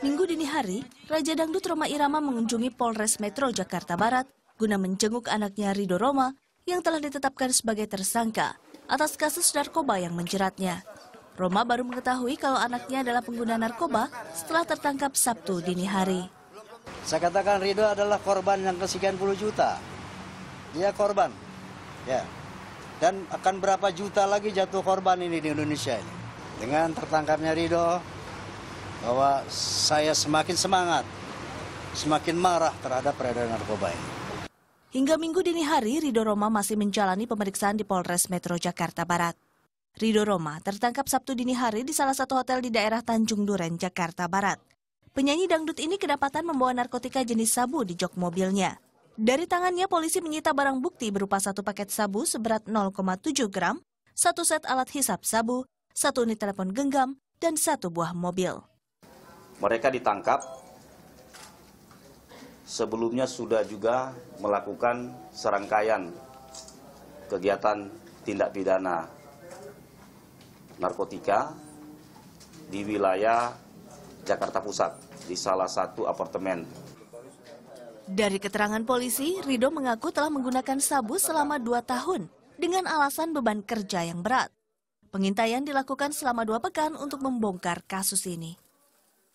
Minggu dini hari, Raja Dangdut Roma Irama mengunjungi Polres Metro Jakarta Barat guna menjenguk anaknya Rido Roma yang telah ditetapkan sebagai tersangka atas kasus narkoba yang menjeratnya. Roma baru mengetahui kalau anaknya adalah pengguna narkoba setelah tertangkap Sabtu dini hari. Saya katakan Rido adalah korban yang kesekian puluh juta. Dia korban. Ya. Dan akan berapa juta lagi jatuh korban ini di Indonesia ini. Dengan tertangkapnya Rido, bahwa saya semakin semangat, semakin marah terhadap peredaran narkoba ini. Hingga minggu dini hari, Rido Roma masih menjalani pemeriksaan di Polres Metro Jakarta Barat. Rido Roma tertangkap Sabtu dini hari di salah satu hotel di daerah Tanjung Duren, Jakarta Barat. Penyanyi dangdut ini kedapatan membawa narkotika jenis sabu di jok mobilnya. Dari tangannya, polisi menyita barang bukti berupa satu paket sabu seberat 0,7 gram, satu set alat hisap sabu, satu unit telepon genggam, dan satu buah mobil. Mereka ditangkap sebelumnya sudah juga melakukan serangkaian kegiatan tindak pidana narkotika di wilayah Jakarta Pusat di salah satu apartemen. Dari keterangan polisi, Rido mengaku telah menggunakan sabu selama dua tahun dengan alasan beban kerja yang berat. Pengintaian dilakukan selama dua pekan untuk membongkar kasus ini.